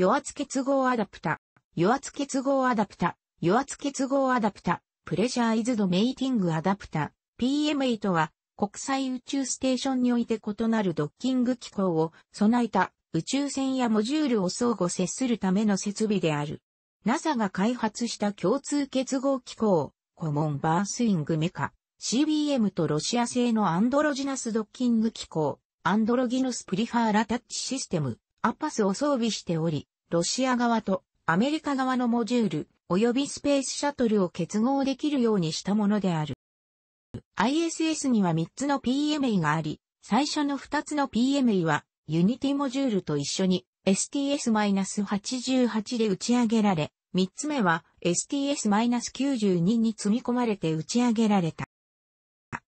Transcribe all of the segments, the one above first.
与圧結合アダプタ、与圧結合アダプタ、与圧結合アダプタ、プレジャーイズドメイティングアダプタ、PM8 は国際宇宙ステーションにおいて異なるドッキング機構を備えた宇宙船やモジュールを相互接するための設備である。NASA が開発した共通結合機構、コモンバースイングメカ、CBM とロシア製のアンドロジナスドッキング機構、アンドロギノスプリファーラタッチシステム、アパスを装備しており、ロシア側とアメリカ側のモジュール、及びスペースシャトルを結合できるようにしたものである。ISS には3つの PMA があり、最初の2つの PMA は、ユニティモジュールと一緒に STS-88 で打ち上げられ、3つ目は STS-92 に積み込まれて打ち上げられた。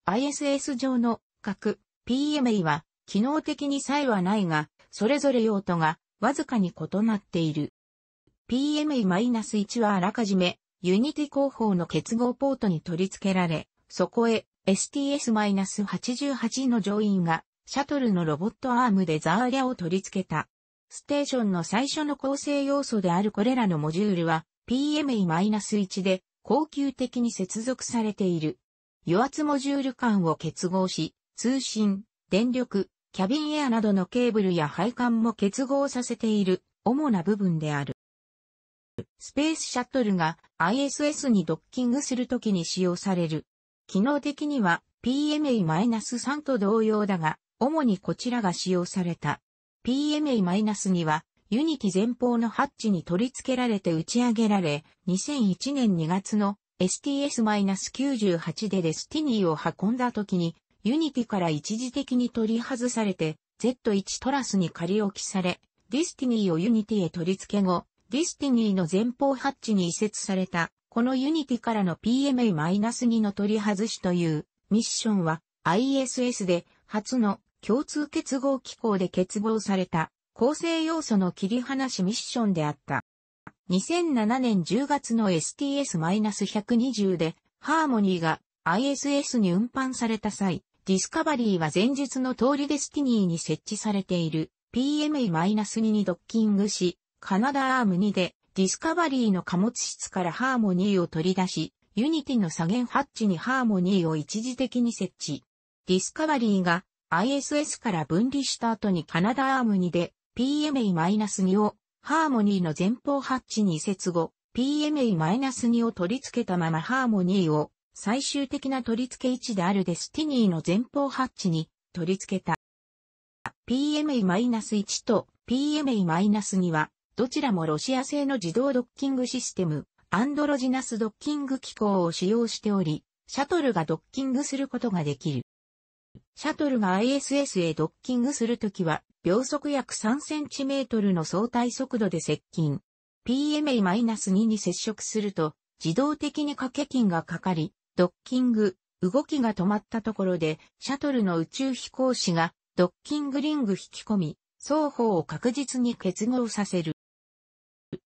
ISS 上の核 PMA は、機能的に差異はないが、それぞれ用途がわずかに異なっている。PMA-1 はあらかじめ、ユニティ工法の結合ポートに取り付けられ、そこへ STS-88 の乗員がシャトルのロボットアームでザーリャを取り付けた。ステーションの最初の構成要素であるこれらのモジュールは PMA-1 で高級的に接続されている。余圧モジュール間を結合し、通信、電力、キャビンエアなどのケーブルや配管も結合させている主な部分である。スペースシャトルが ISS にドッキングするときに使用される。機能的には PMA-3 と同様だが、主にこちらが使用された。PMA-2 は、ユニティ前方のハッチに取り付けられて打ち上げられ、2001年2月の STS-98 でデスティニーを運んだときにユニティから一時的に取り外されて、Z1 トラスに仮置きされ、ディスティニーをユニティへ取り付け後、ディスティニーの前方ハッチに移設された、このユニティからの PMA-2 の取り外しというミッションは ISS で初の共通結合機構で結合された構成要素の切り離しミッションであった。2007年10月の STS-120 でハーモニーが ISS に運搬された際、ディスカバリーは前述の通りデスティニーに設置されている PME-2 にドッキングし、カナダアーム2でディスカバリーの貨物室からハーモニーを取り出し、ユニティの左舷ハッチにハーモニーを一時的に設置。ディスカバリーが ISS から分離した後にカナダアーム2で PMA-2 をハーモニーの前方ハッチに移設後、PMA-2 を取り付けたままハーモニーを最終的な取り付け位置であるデスティニーの前方ハッチに取り付けた。PMA-1 と PMA-2 は、どちらもロシア製の自動ドッキングシステム、アンドロジナスドッキング機構を使用しており、シャトルがドッキングすることができる。シャトルが ISS へドッキングするときは、秒速約3トルの相対速度で接近。PMA-2 に接触すると、自動的に掛け金がかかり、ドッキング、動きが止まったところで、シャトルの宇宙飛行士が、ドッキングリング引き込み、双方を確実に結合させる。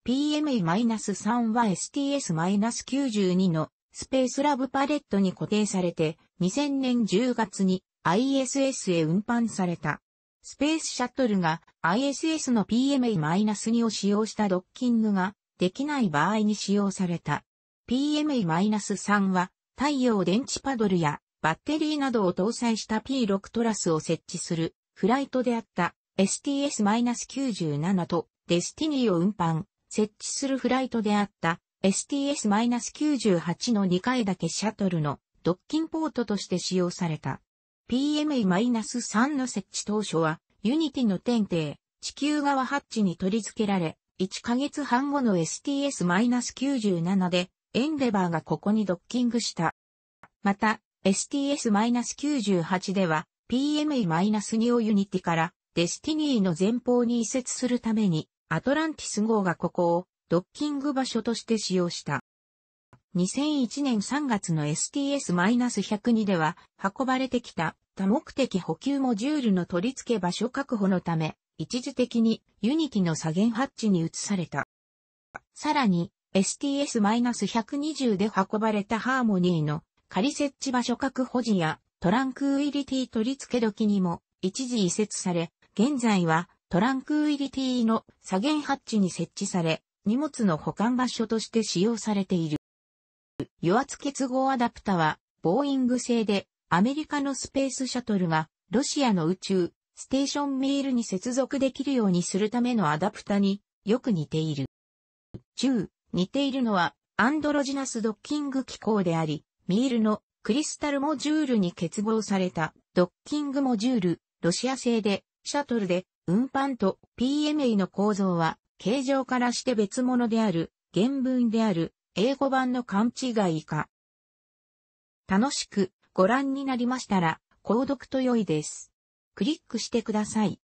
PMA-3 は STS-92 のスペースラブパレットに固定されて、2000年10月に ISS へ運搬された。スペースシャトルが ISS の PMA-2 を使用したドッキングができない場合に使用された。PMA-3 は太陽電池パドルやバッテリーなどを搭載した P6 トラスを設置するフライトであった STS-97 とデスティニーを運搬、設置するフライトであった STS-98 の2回だけシャトルのドッキンポートとして使用された。PMA-3 の設置当初はユニティの天帝、地球側ハッチに取り付けられ、1ヶ月半後の STS-97 でエンデバーがここにドッキングした。また、STS-98 では、PME-2 をユニティからデスティニーの前方に移設するために、アトランティス号がここをドッキング場所として使用した。2001年3月の STS-102 では、運ばれてきた多目的補給モジュールの取り付け場所確保のため、一時的にユニティの左舷ハッチに移された。さらに、STS-120 で運ばれたハーモニーの仮設置場所確保時やトランクウィリティ取り付け時にも一時移設され、現在はトランクウィリティの左舷ハッチに設置され、荷物の保管場所として使用されている。油圧結合アダプタは、ボーイング製で、アメリカのスペースシャトルが、ロシアの宇宙、ステーションミールに接続できるようにするためのアダプタによく似ている。中、似ているのは、アンドロジナスドッキング機構であり、ミールのクリスタルモジュールに結合されたドッキングモジュール、ロシア製で、シャトルで、運搬と PMA の構造は、形状からして別物である、原文である、英語版の勘違いか。楽しくご覧になりましたら、購読と良いです。クリックしてください。